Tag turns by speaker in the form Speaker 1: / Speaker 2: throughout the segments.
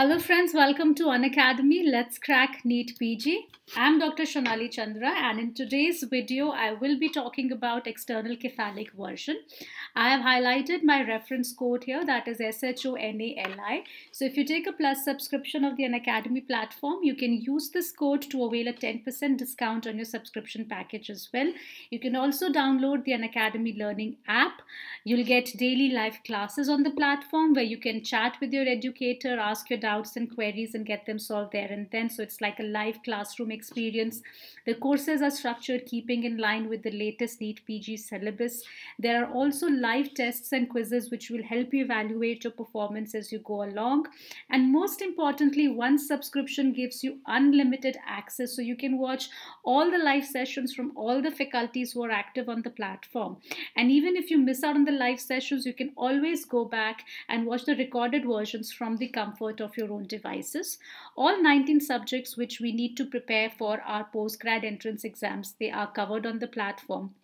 Speaker 1: Hello friends, welcome to Unacademy. Let's crack NEET PG. I'm Dr. Shonali Chandra and in today's video, I will be talking about external cephalic version. I have highlighted my reference code here that is SHONALI. So if you take a plus subscription of the Unacademy platform, you can use this code to avail a 10% discount on your subscription package as well. You can also download the Unacademy learning app. You'll get daily live classes on the platform where you can chat with your educator, ask your doubts and queries and get them solved there and then. So it's like a live classroom experience. The courses are structured keeping in line with the latest NEET PG syllabus. There are also live tests and quizzes which will help you evaluate your performance as you go along. And most importantly, one subscription gives you unlimited access. So you can watch all the live sessions from all the faculties who are active on the platform. And even if you miss out on the live sessions, you can always go back and watch the recorded versions from the comfort of your your own devices. All 19 subjects which we need to prepare for our postgrad entrance exams, they are covered on the platform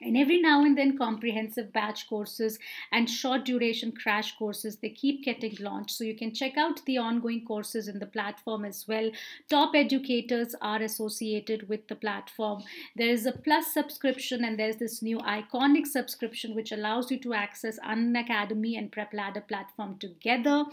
Speaker 1: and every now and then comprehensive batch courses and short duration crash courses they keep getting launched so you can check out the ongoing courses in the platform as well top educators are associated with the platform there is a plus subscription and there's this new iconic subscription which allows you to access unacademy and prep ladder platform together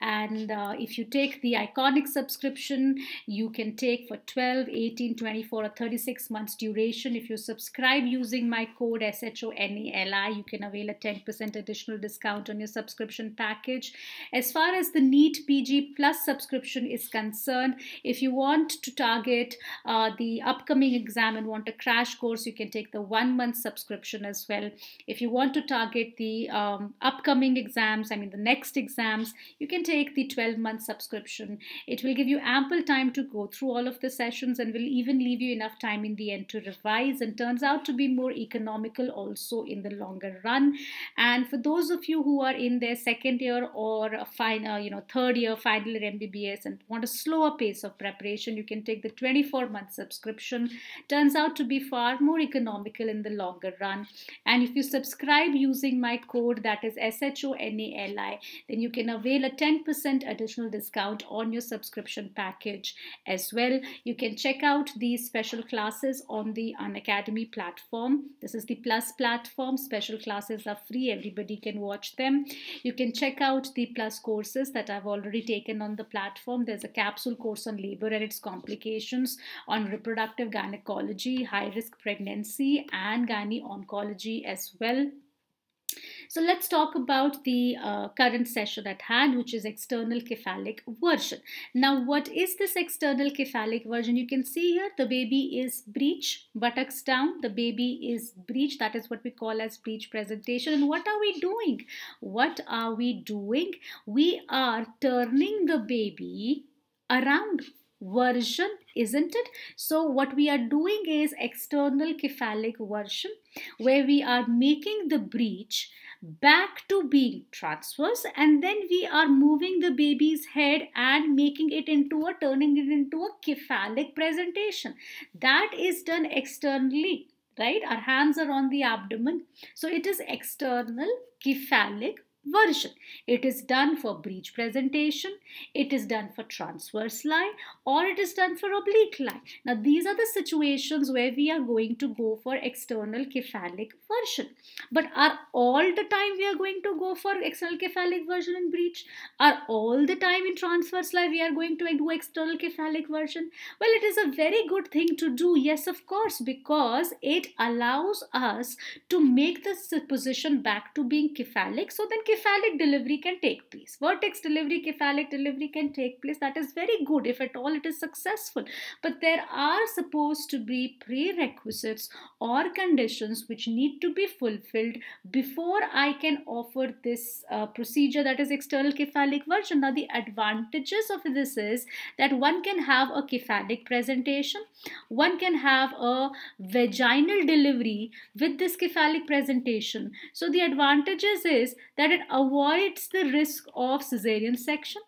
Speaker 1: and uh, if you take the iconic subscription you can take for 12 18 24 or 36 months duration if you subscribe using my code SHONELI. You can avail a 10% additional discount on your subscription package. As far as the NEET PG Plus subscription is concerned, if you want to target uh, the upcoming exam and want a crash course, you can take the one month subscription as well. If you want to target the um, upcoming exams, I mean the next exams, you can take the 12 month subscription. It will give you ample time to go through all of the sessions and will even leave you enough time in the end to revise and turns out to be more economical also in the longer run. And for those of you who are in their second year or a final, uh, you know, third year, final year MBBS and want a slower pace of preparation, you can take the 24 month subscription. Turns out to be far more economical in the longer run. And if you subscribe using my code that is SHONALI, then you can avail a 10% additional discount on your subscription package as well. You can check out these special classes on the Unacademy platform. This is the Plus platform. Special classes are free. Everybody can watch them. You can check out the Plus courses that I've already taken on the platform. There's a capsule course on labor and its complications, on reproductive gynecology, high risk pregnancy, and gynae oncology as well. So let's talk about the uh, current session at hand, which is external cephalic version. Now, what is this external cephalic version? You can see here the baby is breech, buttocks down. The baby is breech. That is what we call as breech presentation. And what are we doing? What are we doing? We are turning the baby around version isn't it so what we are doing is external cephalic version where we are making the breech back to being transverse and then we are moving the baby's head and making it into a turning it into a cephalic presentation that is done externally right our hands are on the abdomen so it is external cephalic version. It is done for breech presentation, it is done for transverse lie, or it is done for oblique lie. Now these are the situations where we are going to go for external cephalic version. But are all the time we are going to go for external cephalic version in breech? Are all the time in transverse lie we are going to do external cephalic version? Well it is a very good thing to do yes of course because it allows us to make the position back to being cephalic so then cephalic cephalic delivery can take place. Vertex delivery, cephalic delivery can take place. That is very good if at all it is successful. But there are supposed to be prerequisites or conditions which need to be fulfilled before I can offer this uh, procedure that is external cephalic version. Now the advantages of this is that one can have a cephalic presentation, one can have a vaginal delivery with this cephalic presentation. So the advantages is that it avoids the risk of cesarean section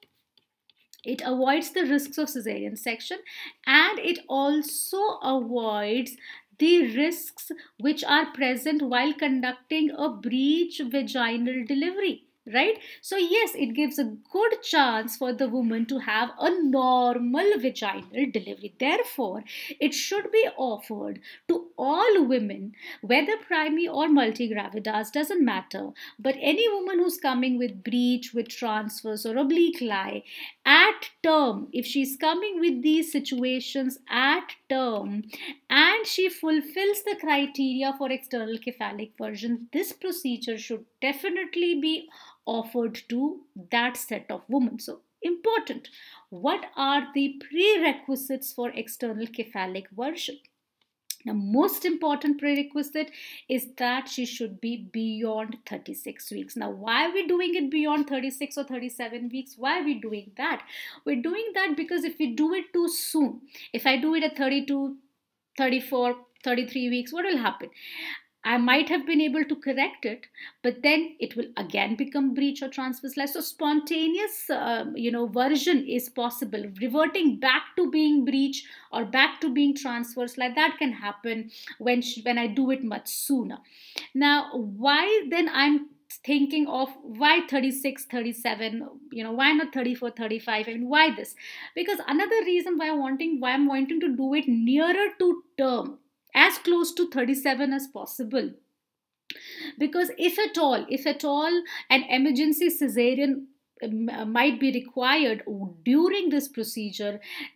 Speaker 1: it avoids the risks of cesarean section and it also avoids the risks which are present while conducting a breech vaginal delivery right so yes it gives a good chance for the woman to have a normal vaginal delivery therefore it should be offered to all women whether primary or multi gravidas doesn't matter but any woman who's coming with breech with transverse or oblique lie at term if she's coming with these situations at term and she fulfills the criteria for external cephalic version this procedure should definitely be offered to that set of women. So important. What are the prerequisites for external cephalic worship? Now, most important prerequisite is that she should be beyond 36 weeks. Now, why are we doing it beyond 36 or 37 weeks? Why are we doing that? We're doing that because if we do it too soon, if I do it at 32, 34, 33 weeks, what will happen? I might have been able to correct it, but then it will again become breach or transfer slash. So spontaneous, uh, you know, version is possible. Reverting back to being breach or back to being transfer slash that can happen when when I do it much sooner. Now, why then I'm thinking of why 36 37 you know why not 34 35 i mean why this because another reason why i'm wanting why i'm wanting to do it nearer to term as close to 37 as possible because if at all if at all an emergency cesarean um, uh, might be required during this procedure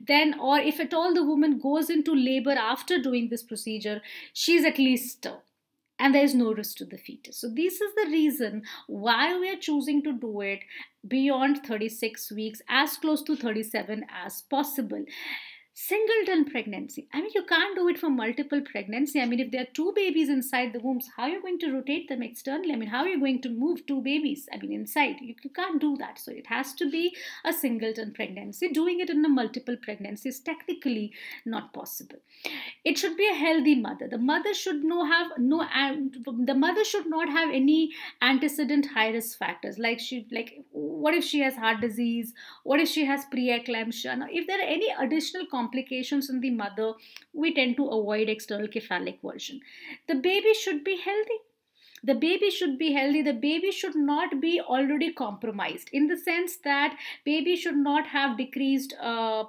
Speaker 1: then or if at all the woman goes into labor after doing this procedure she's at least uh, and there is no risk to the fetus. So, this is the reason why we are choosing to do it beyond 36 weeks, as close to 37 as possible singleton pregnancy i mean you can't do it for multiple pregnancy i mean if there are two babies inside the wombs how are you going to rotate them externally i mean how are you going to move two babies i mean inside you, you can't do that so it has to be a singleton pregnancy doing it in a multiple pregnancy is technically not possible it should be a healthy mother the mother should no have no and the mother should not have any antecedent high risk factors like she like what if she has heart disease what if she has preeclampsia now if there are any additional complications in the mother, we tend to avoid external cephalic version. The baby should be healthy. The baby should be healthy. The baby should not be already compromised in the sense that baby should not have decreased uh,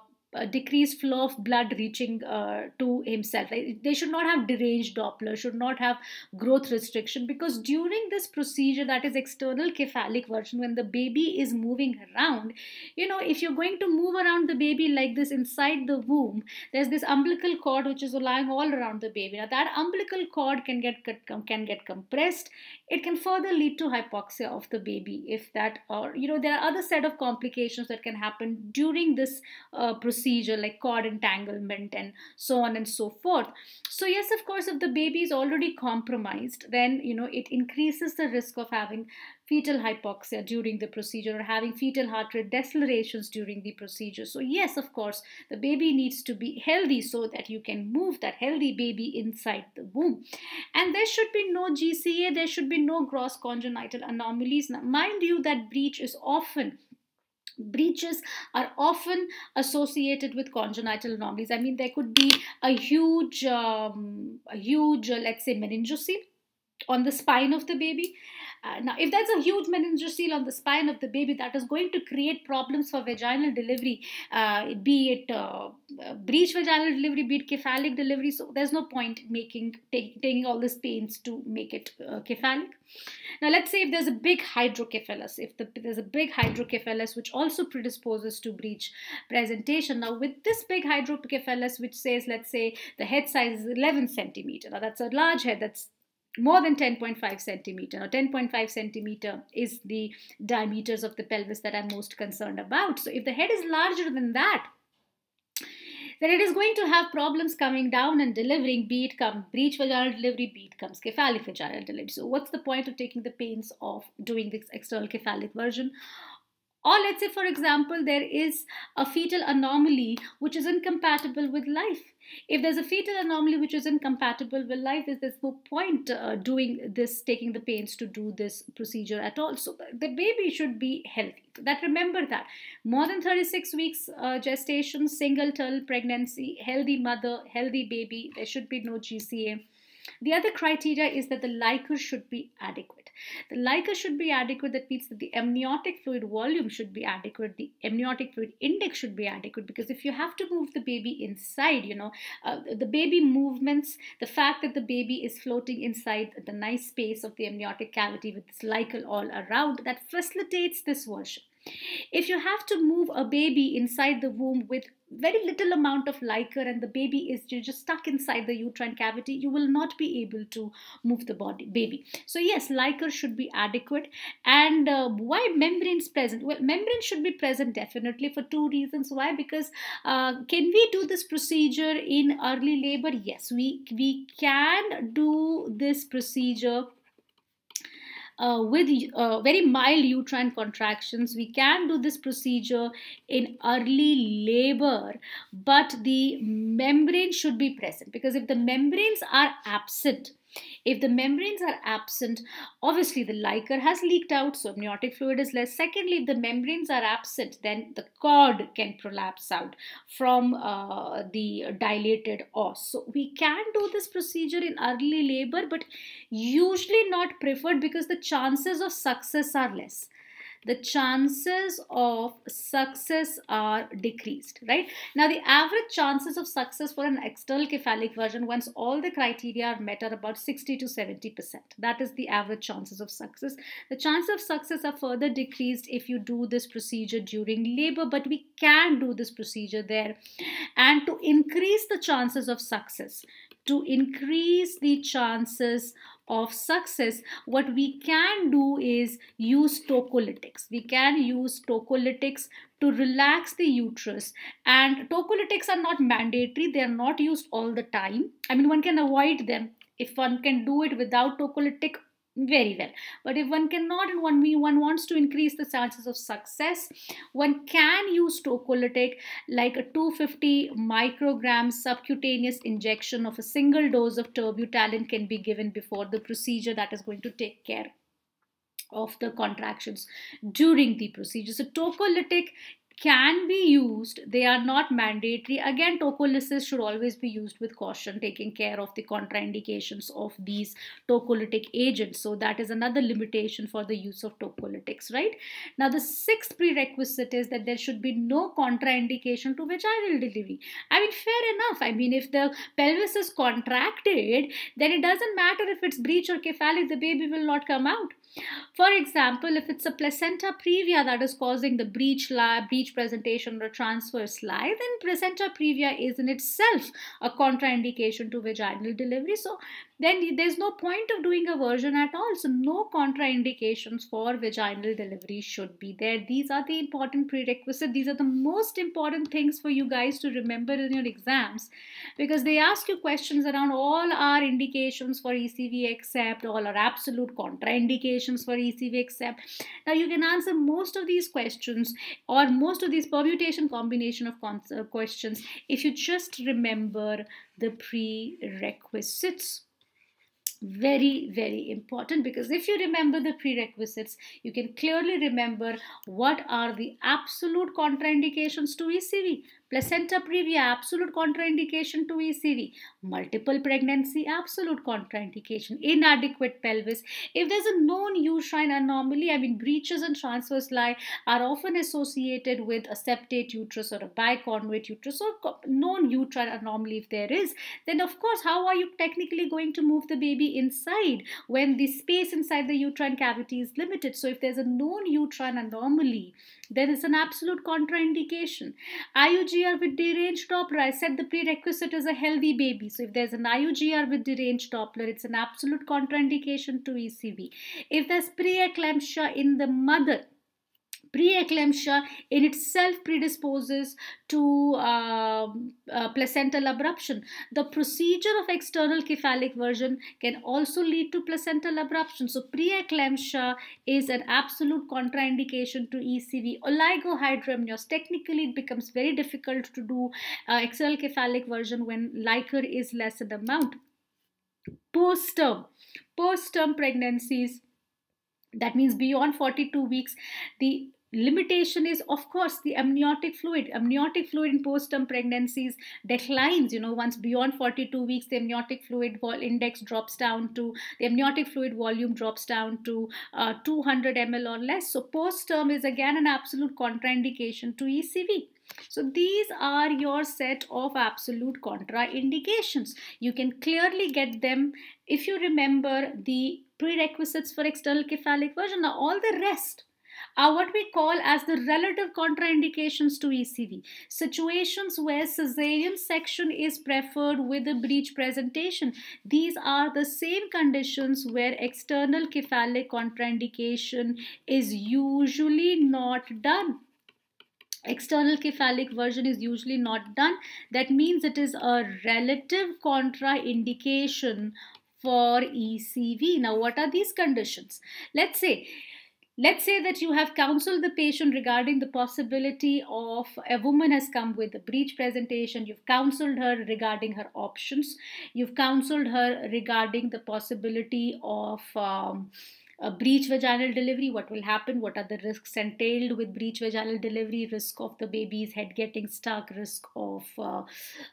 Speaker 1: decreased flow of blood reaching uh, to himself. they should not have deranged Doppler, should not have growth restriction because during this procedure, that is external cephalic version, when the baby is moving around, you know, if you're going to move around the baby like this inside the womb, there's this umbilical cord which is lying all around the baby. Now that umbilical cord can get can get compressed. It can further lead to hypoxia of the baby if that or you know there are other set of complications that can happen during this uh, procedure procedure like cord entanglement and so on and so forth. So yes, of course, if the baby is already compromised, then you know it increases the risk of having fetal hypoxia during the procedure or having fetal heart rate decelerations during the procedure. So yes, of course, the baby needs to be healthy so that you can move that healthy baby inside the womb. And there should be no GCA, there should be no gross congenital anomalies. Now, mind you that breach is often breaches are often associated with congenital anomalies i mean there could be a huge um, a huge uh, let's say meningocele on the spine of the baby uh, now, if there's a huge meningocele on the spine of the baby, that is going to create problems for vaginal delivery, uh, be it uh, breech vaginal delivery, be it cephalic delivery. So there's no point making take, taking all this pains to make it cephalic. Uh, now, let's say if there's a big hydrocephalus, if the, there's a big hydrocephalus which also predisposes to breech presentation. Now, with this big hydrocephalus, which says, let's say the head size is 11 centimeter. Now, that's a large head. That's more than 10.5 centimeter. or 10.5 centimeter is the diameters of the pelvis that I'm most concerned about. So if the head is larger than that, then it is going to have problems coming down and delivering, be it come breech vaginal delivery, be it comes cephalic vaginal delivery. So what's the point of taking the pains of doing this external cephalic version or let's say, for example, there is a fetal anomaly which is incompatible with life. If there's a fetal anomaly which is incompatible with life, there's, there's no point uh, doing this, taking the pains to do this procedure at all. So the baby should be healthy. That remember that more than 36 weeks uh, gestation, single till pregnancy, healthy mother, healthy baby. There should be no GCA. The other criteria is that the liquor should be adequate. The LICA should be adequate. That means that the amniotic fluid volume should be adequate. The amniotic fluid index should be adequate because if you have to move the baby inside, you know, uh, the baby movements, the fact that the baby is floating inside the nice space of the amniotic cavity with this LICA all around, that facilitates this version. If you have to move a baby inside the womb with very little amount of liquor and the baby is just stuck inside the uterine cavity, you will not be able to move the body baby. So yes, liquor should be adequate. And uh, why membranes present? Well, membrane should be present definitely for two reasons. Why? Because uh, can we do this procedure in early labor? Yes, we we can do this procedure uh, with uh, very mild uterine contractions. We can do this procedure in early labor, but the membrane should be present because if the membranes are absent, if the membranes are absent, obviously the liquor has leaked out, so amniotic fluid is less. Secondly, if the membranes are absent, then the cord can prolapse out from uh, the dilated os. So we can do this procedure in early labor, but usually not preferred because the chances of success are less the chances of success are decreased, right? Now, the average chances of success for an external cephalic version once all the criteria are met are about 60 to 70%. That is the average chances of success. The chances of success are further decreased if you do this procedure during labor, but we can do this procedure there. And to increase the chances of success, to increase the chances of success, what we can do is use tocolytics. We can use tocolytics to relax the uterus. And tocolytics are not mandatory, they are not used all the time. I mean, one can avoid them if one can do it without tocolytic very well but if one cannot and one one wants to increase the chances of success one can use tocolytic like a 250 microgram subcutaneous injection of a single dose of turbutalin can be given before the procedure that is going to take care of the contractions during the procedure. So tocolytic can be used they are not mandatory again tocolysis should always be used with caution taking care of the contraindications of these tocolytic agents so that is another limitation for the use of tocolytics right now the sixth prerequisite is that there should be no contraindication to vaginal delivery i mean fair enough i mean if the pelvis is contracted then it doesn't matter if it's breech or cephalic the baby will not come out for example, if it's a placenta previa that is causing the breech, breech presentation or transverse lie, then placenta previa is in itself a contraindication to vaginal delivery. So then there's no point of doing a version at all. So no contraindications for vaginal delivery should be there. These are the important prerequisites. These are the most important things for you guys to remember in your exams because they ask you questions around all our indications for ECV except all our absolute contraindications for ECV except. Now you can answer most of these questions or most of these permutation combination of questions if you just remember the prerequisites very, very important because if you remember the prerequisites, you can clearly remember what are the absolute contraindications to ECV Placenta previa, absolute contraindication to ECV. Multiple pregnancy, absolute contraindication. Inadequate pelvis. If there's a known uterine anomaly, I mean breaches and transverse lie are often associated with a septate uterus or a biconvate uterus or known uterine anomaly if there is, then of course, how are you technically going to move the baby inside when the space inside the uterine cavity is limited? So if there's a known uterine anomaly, there is an absolute contraindication. IUGR with deranged Doppler, I said the prerequisite is a healthy baby. So if there's an IUGR with deranged Doppler, it's an absolute contraindication to ECV. If there's preeclampsia in the mother, Preeclampsia in itself predisposes to uh, uh, placental abruption. The procedure of external cephalic version can also lead to placental abruption. So preeclampsia is an absolute contraindication to ECV. Oligohydramnios, technically it becomes very difficult to do uh, external cephalic version when liquor is less in amount. Post-term, post-term pregnancies that means beyond 42 weeks the limitation is of course the amniotic fluid amniotic fluid in postterm pregnancies declines you know once beyond 42 weeks the amniotic fluid vol index drops down to the amniotic fluid volume drops down to uh, 200 ml or less so postterm is again an absolute contraindication to ecv so these are your set of absolute contraindications. You can clearly get them if you remember the prerequisites for external cephalic version. Now all the rest are what we call as the relative contraindications to ECV. Situations where cesarean section is preferred with a breech presentation. These are the same conditions where external cephalic contraindication is usually not done external cephalic version is usually not done that means it is a relative contraindication for ECV now what are these conditions let's say Let's say that you have counseled the patient regarding the possibility of a woman has come with a breach presentation. You've counseled her regarding her options. You've counseled her regarding the possibility of um, a breech vaginal delivery, what will happen, what are the risks entailed with breech vaginal delivery, risk of the baby's head getting stuck, risk of uh,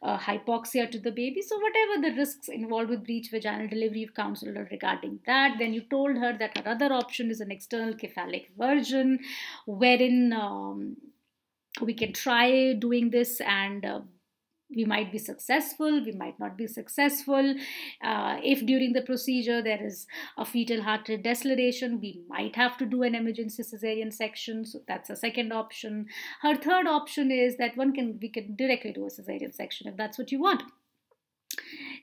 Speaker 1: uh, hypoxia to the baby. So, whatever the risks involved with breech vaginal delivery, you've counseled her regarding that. Then you told her that her other option is an external cephalic version, wherein um, we can try doing this and uh, we might be successful, we might not be successful. Uh, if during the procedure there is a fetal heart rate deceleration, we might have to do an emergency cesarean section. So that's a second option. Her third option is that one can we can directly do a cesarean section if that's what you want.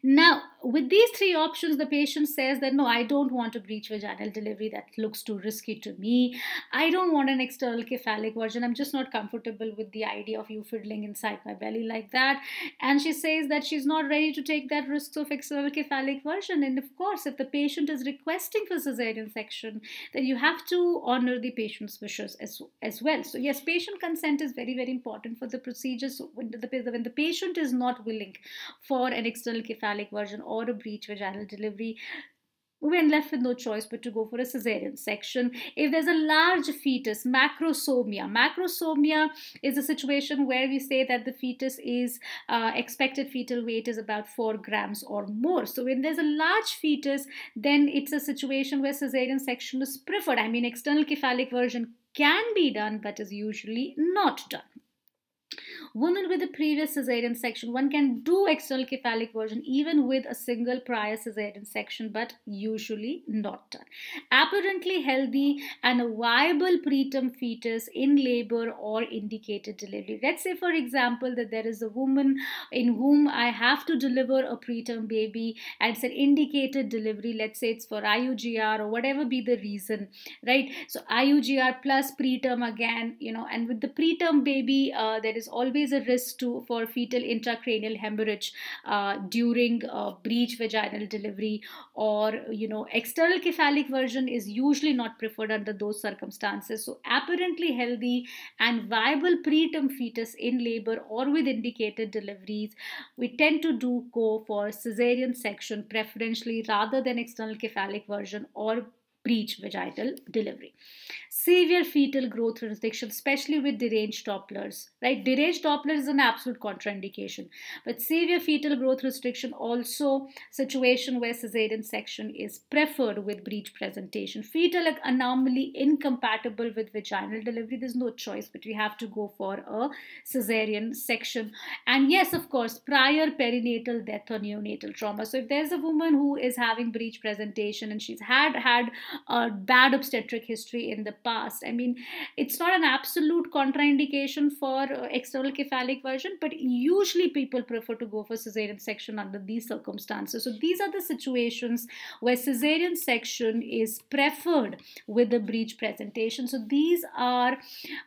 Speaker 1: Now, with these three options, the patient says that no, I don't want a breech vaginal delivery. That looks too risky to me. I don't want an external cephalic version. I'm just not comfortable with the idea of you fiddling inside my belly like that. And she says that she's not ready to take that risk of external cephalic version. And of course, if the patient is requesting for cesarean section, then you have to honor the patient's wishes as, as well. So yes, patient consent is very, very important for the procedures. When the, when the patient is not willing for an external cephalic version or a breach vaginal delivery, when left with no choice but to go for a cesarean section. If there's a large fetus, macrosomia. Macrosomia is a situation where we say that the fetus is uh, expected fetal weight is about 4 grams or more. So when there's a large fetus, then it's a situation where cesarean section is preferred. I mean, external cephalic version can be done but is usually not done. Women with a previous cesarean section, one can do external cephalic version even with a single prior cesarean section, but usually not done. Apparently healthy and a viable preterm fetus in labor or indicated delivery. Let's say, for example, that there is a woman in whom I have to deliver a preterm baby and it's an indicated delivery. Let's say it's for IUGR or whatever be the reason, right? So IUGR plus preterm again, you know, and with the preterm baby, uh, there is always always a risk to for fetal intracranial hemorrhage uh, during uh, breech vaginal delivery or you know external cephalic version is usually not preferred under those circumstances so apparently healthy and viable preterm fetus in labor or with indicated deliveries we tend to do go for cesarean section preferentially rather than external cephalic version or breech vaginal delivery severe fetal growth restriction, especially with deranged Dopplers, right? Deranged Doppler is an absolute contraindication, but severe fetal growth restriction also situation where cesarean section is preferred with breech presentation. Fetal anomaly incompatible with vaginal delivery, there's no choice, but we have to go for a cesarean section. And yes, of course, prior perinatal death or neonatal trauma. So if there's a woman who is having breech presentation and she's had had a bad obstetric history in the past. I mean, it's not an absolute contraindication for uh, external cephalic version, but usually people prefer to go for cesarean section under these circumstances. So these are the situations where cesarean section is preferred with the breach presentation. So these are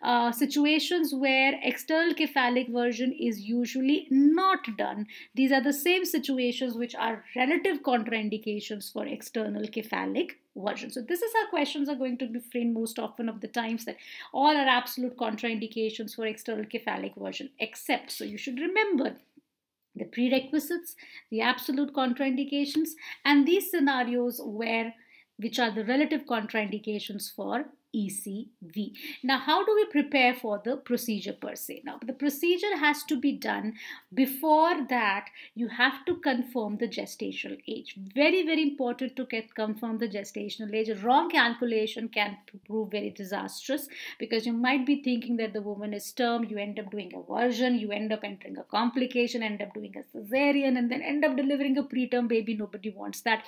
Speaker 1: uh, situations where external cephalic version is usually not done. These are the same situations which are relative contraindications for external cephalic version. So this is how questions are going to be framed most often of the times that all are absolute contraindications for external cephalic version except. So you should remember the prerequisites, the absolute contraindications and these scenarios where which are the relative contraindications for ECV. Now, how do we prepare for the procedure per se? Now, the procedure has to be done before that you have to confirm the gestational age. Very, very important to get confirm the gestational age. Wrong calculation can prove very disastrous because you might be thinking that the woman is term, you end up doing a version, you end up entering a complication, end up doing a cesarean, and then end up delivering a preterm baby. Nobody wants that.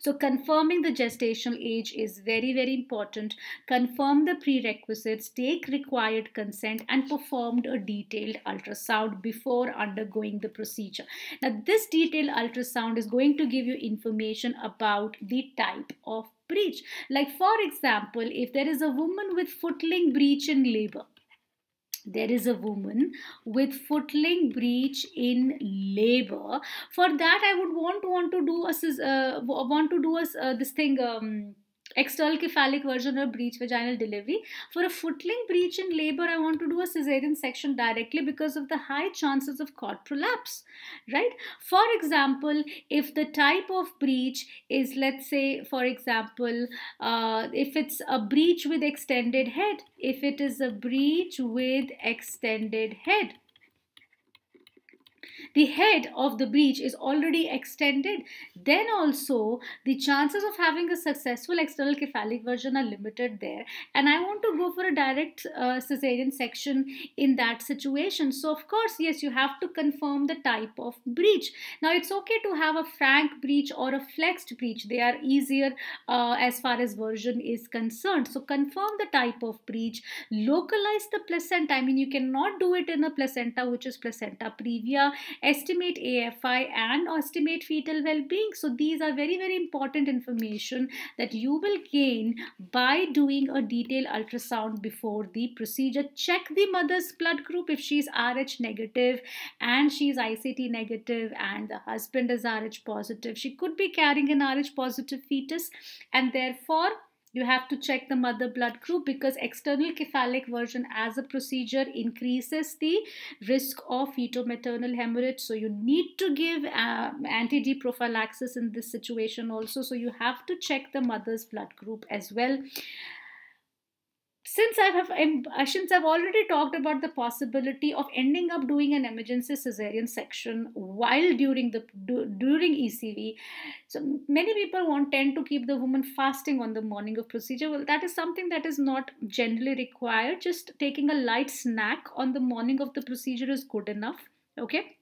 Speaker 1: So, confirming the gestational age is very, very important. Con confirm the prerequisites, take required consent, and performed a detailed ultrasound before undergoing the procedure. Now, this detailed ultrasound is going to give you information about the type of breach. Like, for example, if there is a woman with footling breach in labor, there is a woman with footling breach in labor for that i would want want to do a uh, want to do a, uh, this thing um, external cephalic version or breech vaginal delivery. For a footling breech in labor, I want to do a cesarean section directly because of the high chances of cord prolapse, right? For example, if the type of breech is, let's say, for example, uh, if it's a breech with extended head, if it is a breech with extended head, the head of the breach is already extended, then also the chances of having a successful external cephalic version are limited there. And I want to go for a direct uh, cesarean section in that situation. So, of course, yes, you have to confirm the type of breach. Now, it's okay to have a frank breach or a flexed breach, they are easier uh, as far as version is concerned. So, confirm the type of breach, localize the placenta. I mean, you cannot do it in a placenta which is placenta previa estimate AFI and estimate fetal well-being. So these are very, very important information that you will gain by doing a detailed ultrasound before the procedure. Check the mother's blood group if she's RH negative and she's ICT negative and the husband is RH positive. She could be carrying an RH positive fetus and therefore you have to check the mother blood group because external cephalic version as a procedure increases the risk of fetal maternal hemorrhage so you need to give uh, um, anti-d prophylaxis in this situation also so you have to check the mother's blood group as well since I have, since I've already talked about the possibility of ending up doing an emergency cesarean section while during the during ECV, so many people want tend to keep the woman fasting on the morning of procedure. Well, that is something that is not generally required. Just taking a light snack on the morning of the procedure is good enough. Okay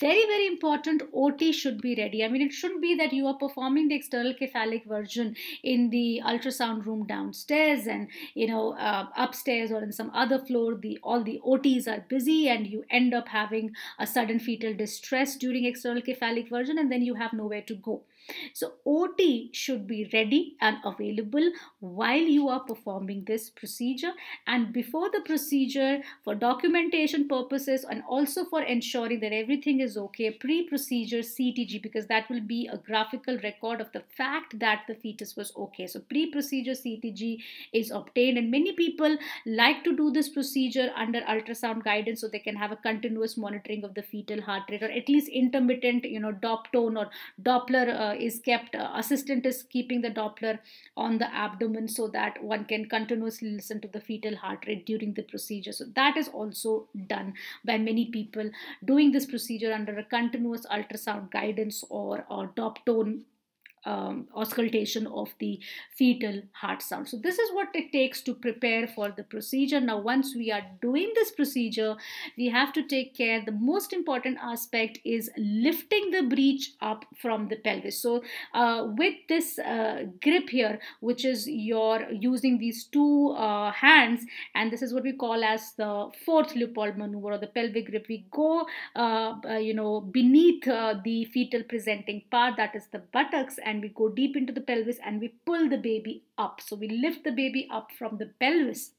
Speaker 1: very very important ot should be ready i mean it shouldn't be that you are performing the external cephalic version in the ultrasound room downstairs and you know uh, upstairs or in some other floor the all the ots are busy and you end up having a sudden fetal distress during external cephalic version and then you have nowhere to go so OT should be ready and available while you are performing this procedure and before the procedure for documentation purposes and also for ensuring that everything is okay pre-procedure CTG because that will be a graphical record of the fact that the fetus was okay. So pre-procedure CTG is obtained and many people like to do this procedure under ultrasound guidance so they can have a continuous monitoring of the fetal heart rate or at least intermittent you know dop tone or doppler uh, is kept, uh, assistant is keeping the Doppler on the abdomen so that one can continuously listen to the fetal heart rate during the procedure. So that is also done by many people doing this procedure under a continuous ultrasound guidance or, or DOP um, auscultation of the fetal heart sound. So this is what it takes to prepare for the procedure. Now once we are doing this procedure, we have to take care. The most important aspect is lifting the breech up from the pelvis. So uh, with this uh, grip here, which is your using these two uh, hands, and this is what we call as the fourth Leupold maneuver or the pelvic grip. We go, uh, uh, you know, beneath uh, the fetal presenting part, that is the buttocks, and and we go deep into the pelvis and we pull the baby up. So we lift the baby up from the pelvis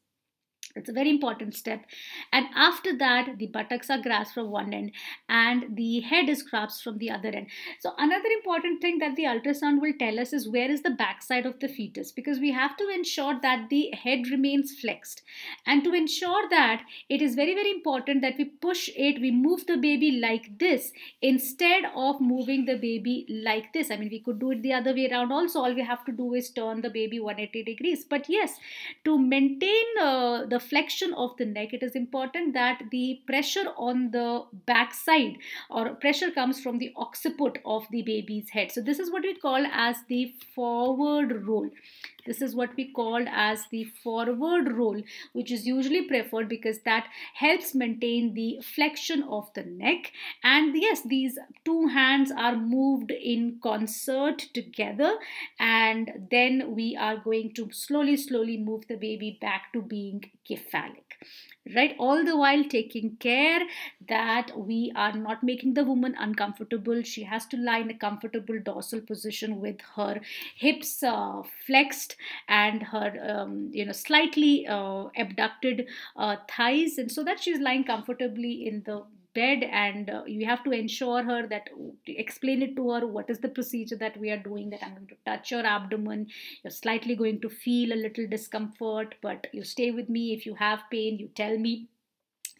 Speaker 1: it's a very important step. And after that, the buttocks are grasped from one end and the head is grasped from the other end. So another important thing that the ultrasound will tell us is where is the backside of the fetus because we have to ensure that the head remains flexed. And to ensure that, it is very, very important that we push it, we move the baby like this instead of moving the baby like this. I mean, we could do it the other way around also. All we have to do is turn the baby 180 degrees. But yes, to maintain uh, the Flexion of the neck, it is important that the pressure on the backside or pressure comes from the occiput of the baby's head. So this is what we call as the forward roll. This is what we called as the forward roll, which is usually preferred because that helps maintain the flexion of the neck. And yes, these two hands are moved in concert together. And then we are going to slowly, slowly move the baby back to being cephalic right all the while taking care that we are not making the woman uncomfortable she has to lie in a comfortable dorsal position with her hips uh, flexed and her um, you know slightly uh, abducted uh, thighs and so that she's lying comfortably in the bed and uh, you have to ensure her that explain it to her what is the procedure that we are doing that i'm going to touch your abdomen you're slightly going to feel a little discomfort but you stay with me if you have pain you tell me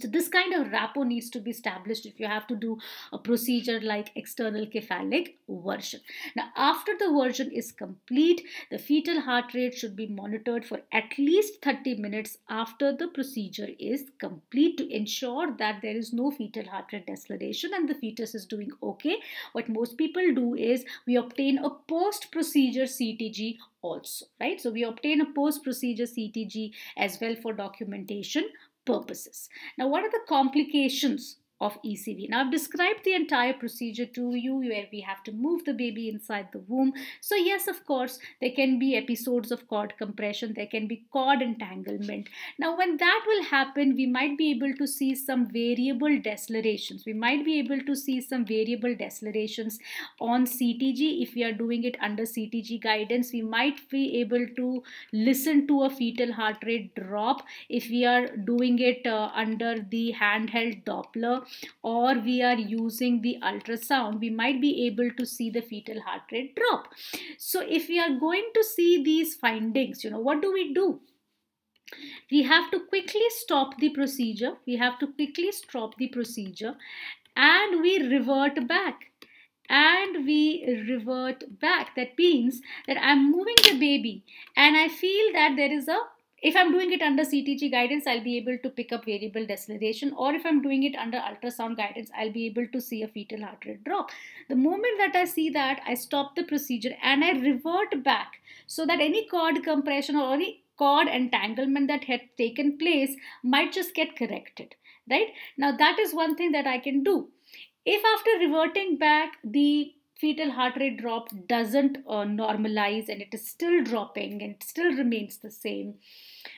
Speaker 1: so this kind of rapport needs to be established if you have to do a procedure like external cephalic version. Now after the version is complete, the fetal heart rate should be monitored for at least 30 minutes after the procedure is complete to ensure that there is no fetal heart rate deceleration and the fetus is doing okay. What most people do is we obtain a post-procedure CTG also, right? So we obtain a post-procedure CTG as well for documentation purposes. Now, what are the complications of ECV. Now I've described the entire procedure to you where we have to move the baby inside the womb. So yes, of course, there can be episodes of cord compression, there can be cord entanglement. Now when that will happen, we might be able to see some variable decelerations. We might be able to see some variable decelerations on CTG. If we are doing it under CTG guidance, we might be able to listen to a fetal heart rate drop if we are doing it uh, under the handheld Doppler or we are using the ultrasound, we might be able to see the fetal heart rate drop. So if we are going to see these findings, you know, what do we do? We have to quickly stop the procedure. We have to quickly stop the procedure and we revert back and we revert back. That means that I'm moving the baby and I feel that there is a if I'm doing it under CTG guidance, I'll be able to pick up variable deceleration or if I'm doing it under ultrasound guidance, I'll be able to see a fetal heart rate drop. The moment that I see that, I stop the procedure and I revert back so that any cord compression or any cord entanglement that had taken place might just get corrected, right? Now that is one thing that I can do. If after reverting back, the fetal heart rate drop doesn't uh, normalize and it is still dropping and still remains the same,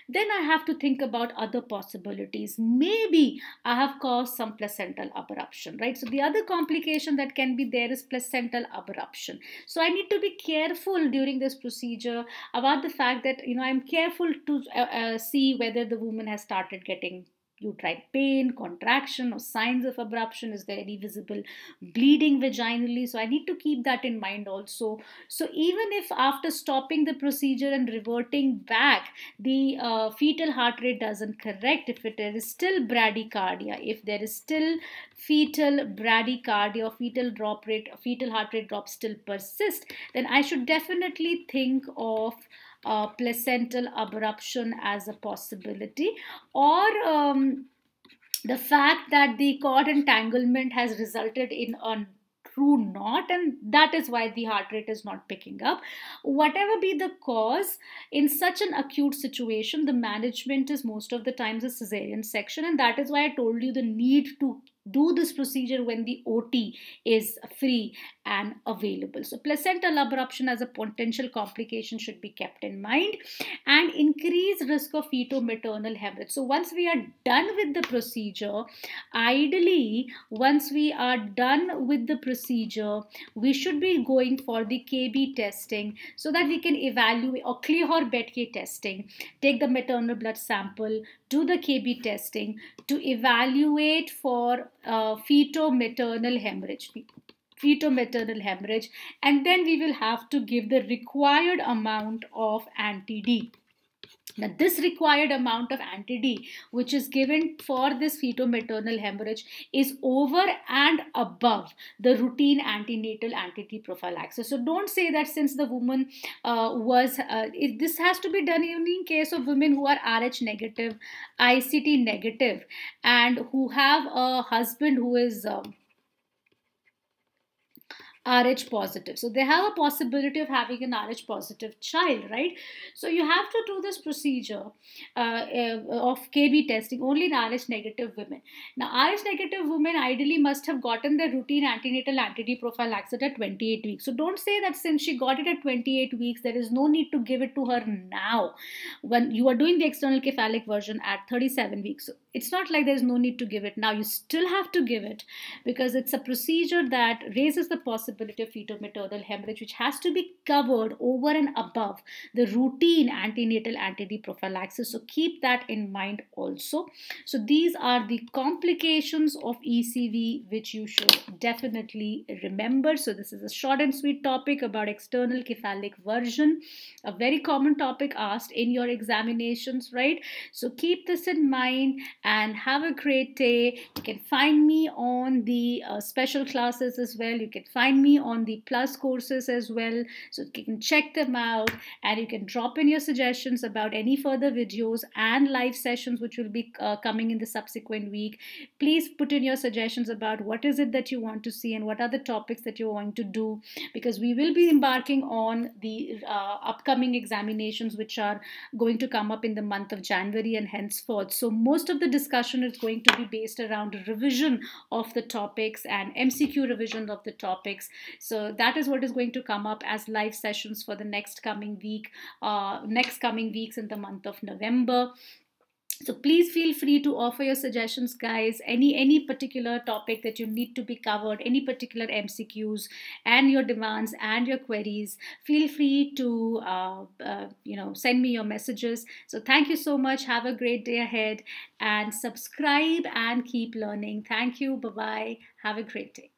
Speaker 1: then I have to think about other possibilities. Maybe I have caused some placental abruption, right? So the other complication that can be there is placental abruption. So I need to be careful during this procedure about the fact that, you know, I'm careful to uh, uh, see whether the woman has started getting you tried pain, contraction, or signs of abruption. Is there any visible bleeding vaginally? So I need to keep that in mind also. So even if after stopping the procedure and reverting back, the uh, fetal heart rate doesn't correct, if it is still bradycardia, if there is still fetal bradycardia, fetal drop rate, fetal heart rate drop still persists, then I should definitely think of uh, placental abruption as a possibility or um, the fact that the cord entanglement has resulted in a true knot and that is why the heart rate is not picking up whatever be the cause in such an acute situation the management is most of the times a cesarean section and that is why i told you the need to do this procedure when the ot is free and available. So placental abruption as a potential complication should be kept in mind and increased risk of fetal maternal hemorrhage. So once we are done with the procedure, ideally once we are done with the procedure, we should be going for the KB testing so that we can evaluate or clear or Betke testing, take the maternal blood sample, do the KB testing to evaluate for uh, maternal hemorrhage feto-maternal hemorrhage and then we will have to give the required amount of anti-D. Now, this required amount of anti-D, which is given for this feto-maternal hemorrhage, is over and above the routine antenatal anti-D prophylaxis. So, don't say that since the woman uh, was, uh, it, this has to be done only in case of women who are RH negative, ICT negative, and who have a husband who is... Um, Rh positive. So they have a possibility of having an Rh positive child, right? So you have to do this procedure uh, uh of KB testing only in Rh negative women. Now, Rh negative women ideally must have gotten their routine antenatal antibody profile prophylaxis at 28 weeks. So don't say that since she got it at 28 weeks, there is no need to give it to her now when you are doing the external cephalic version at 37 weeks. So it's not like there's no need to give it now. You still have to give it because it's a procedure that raises the possibility of fetal-maternal hemorrhage, which has to be covered over and above the routine antenatal anti prophylaxis. So keep that in mind also. So these are the complications of ECV, which you should definitely remember. So this is a short and sweet topic about external cephalic version, a very common topic asked in your examinations, right? So keep this in mind and have a great day. You can find me on the uh, special classes as well. You can find me on the plus courses as well. So you can check them out and you can drop in your suggestions about any further videos and live sessions which will be uh, coming in the subsequent week. Please put in your suggestions about what is it that you want to see and what are the topics that you're going to do because we will be embarking on the uh, upcoming examinations which are going to come up in the month of January and henceforth. So most of the discussion is going to be based around revision of the topics and MCQ revision of the topics. So that is what is going to come up as live sessions for the next coming week, uh, next coming weeks in the month of November so please feel free to offer your suggestions guys any any particular topic that you need to be covered any particular mcqs and your demands and your queries feel free to uh, uh, you know send me your messages so thank you so much have a great day ahead and subscribe and keep learning thank you bye bye have a great day